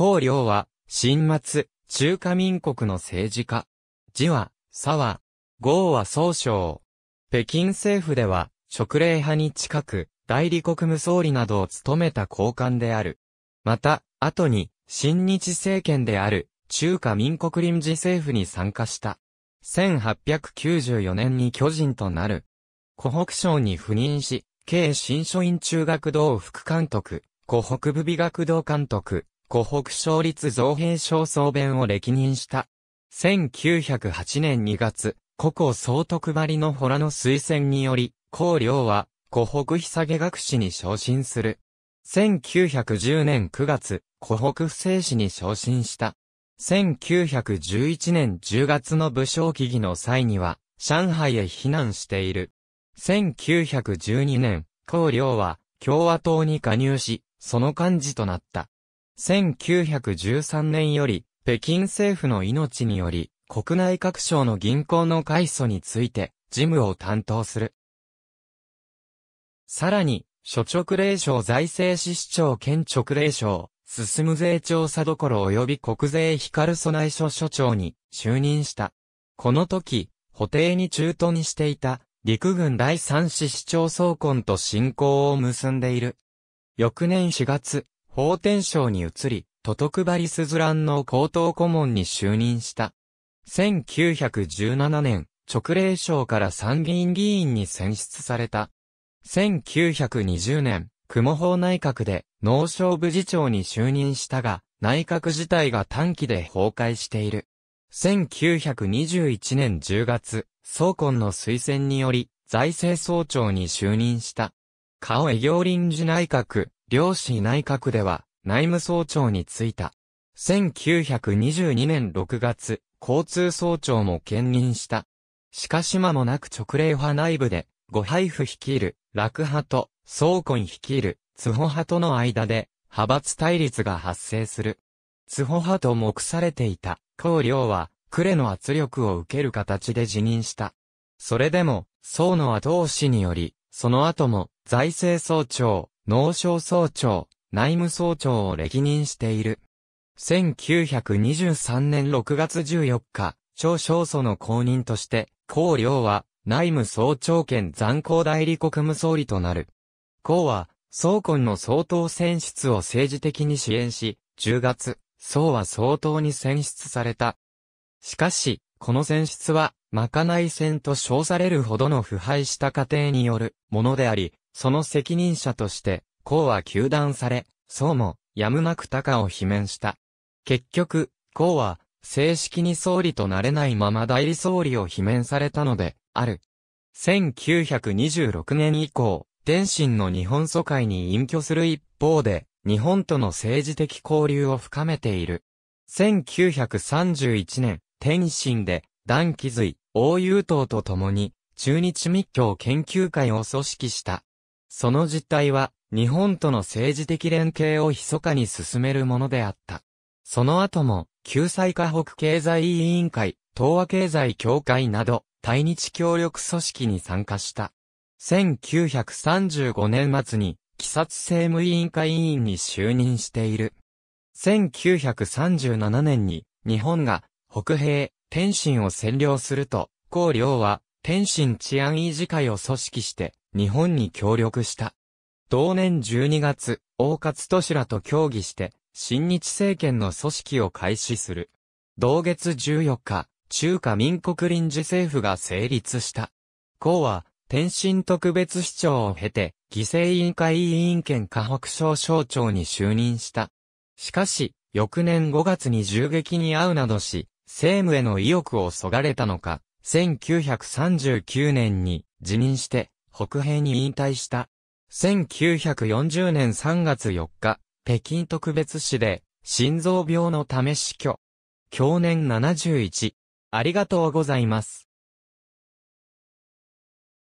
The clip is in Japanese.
公領は、新末、中華民国の政治家。字は、沢。号は総称。北京政府では、職令派に近く、代理国務総理などを務めた高官である。また、後に、新日政権である、中華民国臨時政府に参加した。1894年に巨人となる。湖北省に赴任し、京新書院中学堂副監督、湖北部美学堂監督、湖北省立造平省総弁を歴任した。1908年2月、古校総督張のホラの推薦により、高良は、湖北日下学士に昇進する。1910年9月、湖北不正士に昇進した。1911年10月の武将起義の際には、上海へ避難している。1912年、高良は、共和党に加入し、その幹事となった。1913年より、北京政府の命により、国内各省の銀行の開祖について、事務を担当する。さらに、諸直令省財政支出庁兼直令省、進む税調査どころ及び国税光備え所所長に就任した。この時、補定に中途にしていた、陸軍第三支市長総根と進行を結んでいる。翌年4月、法天省に移り、都徳張スズランの高等顧問に就任した。1917年、直令省から参議院議員に選出された。1920年、雲法内閣で農商部次長に就任したが、内閣自体が短期で崩壊している。1921年10月、総根の推薦により、財政総長に就任した。顔営業臨時内閣、両氏内閣では内務総長に就いた。1922年6月、交通総長も兼任した。しかし間もなく直令派内部で、ご配布率いる、楽派と、総根率いる、津保派との間で、派閥対立が発生する。津保派と目されていた、高領は、呉の圧力を受ける形で辞任した。それでも、総の後押しにより、その後も、財政総長、農省総長、内務総長を歴任している。1923年6月14日、張少祖の公認として、高良は内務総長兼残高代理国務総理となる。高は、総根の総統選出を政治的に支援し、10月、総は総統に選出された。しかし、この選出は、まかない戦と称されるほどの腐敗した過程によるものであり、その責任者として、孔は休断され、宋も、やむなく高を罷免した。結局、孔は、正式に総理となれないまま代理総理を罷免されたので、ある。1926年以降、天津の日本疎開に隠居する一方で、日本との政治的交流を深めている。1931年、天津で、段気髄、大雄党と共に、中日密教研究会を組織した。その実態は、日本との政治的連携を密かに進めるものであった。その後も、救済河北経済委員会、東和経済協会など、対日協力組織に参加した。1935年末に、鬼殺政務委員会委員に就任している。1937年に、日本が、北平、天津を占領すると、高領は、天津治安維持会を組織して日本に協力した。同年12月、大勝都市らと協議して新日政権の組織を開始する。同月14日、中華民国臨時政府が成立した。公は、天津特別市長を経て、犠牲委員会委員兼河北省省長に就任した。しかし、翌年5月に銃撃に遭うなどし、政務への意欲をそがれたのか、1939年に辞任して北平に引退した。1940年3月4日、北京特別市で心臓病のため死去。去年71。ありがとうございます。